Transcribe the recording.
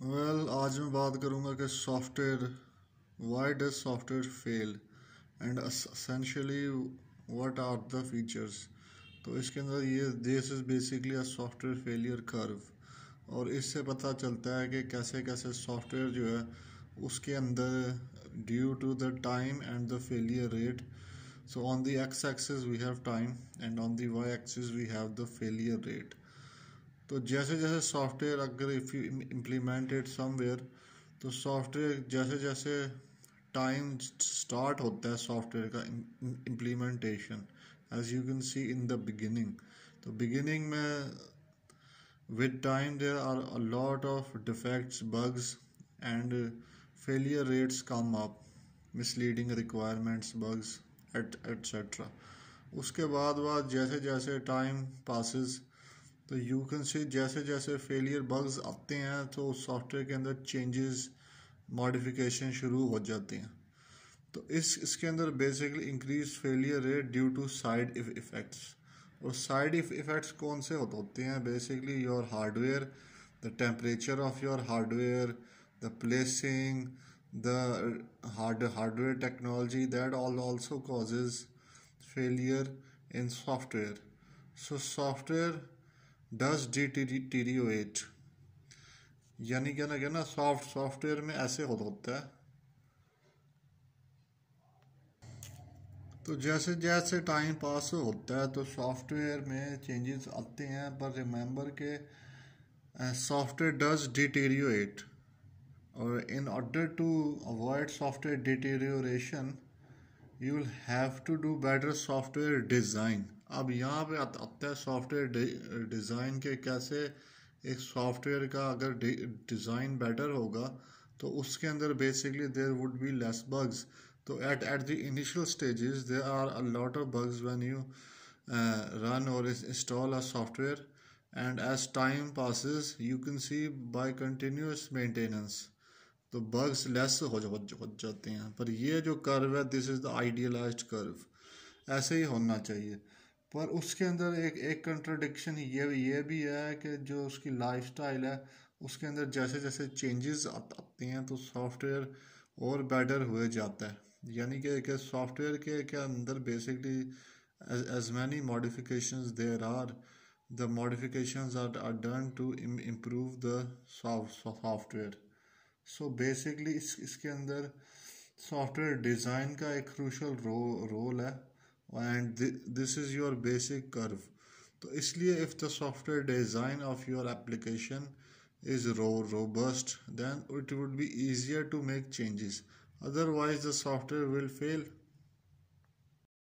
well well, आज मैं बात करूंगा कि software why does software fail and essentially what are the features तो इसके अंदर ये this is basically a software failure curve और इससे पता चलता है कि कैसे कैसे सॉफ्टवेयर जो है उसके अंदर due to the time and the failure rate so on the x axis we have time and on the y axis we have the failure rate तो जैसे जैसे सॉफ्टवेयर अगर इफ़ यू इम्प्लीमेंटेड समवेयर तो software जैसे जैसे time start होता है software का implementation as you can see in the beginning तो बिगिनिंग में with time there are a lot of defects bugs and failure rates come up misleading requirements bugs et etcetera उसके बाद बाद जैसे जैसे टाइम पासिस तो you can say जैसे जैसे फेलियर बग्स आते हैं तो सॉफ्टवेयर के अंदर चेंजेस मॉडिफिकेशन शुरू हो जाते हैं तो इस इसके अंदर basically increase failure rate due to side effects और साइड इफ़ेक्ट्स कौन से होते हैं basically your hardware the temperature of your hardware the placing the hard hardware technology that all also causes failure in software so software does deteriorate यानी क्या ना क्या ना सॉफ्ट सॉफ्टवेयर में ऐसे होता होता है तो जैसे जैसे टाइम पास होता है तो सॉफ्टवेयर में चेंजेस आते हैं पर रिमेंबर के सॉफ्टवेयर डज डिटेरियोएट और in order to avoid software deterioration you will have to do better software design अब यहाँ पे आता है सॉफ्टवेयर डिज़ाइन के कैसे एक सॉफ्टवेयर का अगर डिज़ाइन बेटर होगा तो उसके अंदर basically there would be less bugs तो at at the initial stages there are a lot of bugs when you run और install a software and as time passes you can see by continuous maintenance तो bugs less हो, हो जाते हैं पर ये जो कर्व है this is the idealized curve ऐसे ही होना चाहिए पर उसके अंदर एक एक कंट्रोडिक्शन ये ये भी है कि जो उसकी लाइफस्टाइल है उसके अंदर जैसे जैसे चेंजेस आते हैं तो सॉफ्टवेयर और बेटर हुए जाता है यानी कि सॉफ्टवेयर के क्या अंदर basically as many modification there are the modification are are done to improve the software so basically इस इसके अंदर सॉफ्टवेयर डिज़ाइन का एक क्रूशल रो रोल है and this is your basic curve so if the software design of your application is robust then it would be easier to make changes otherwise the software will fail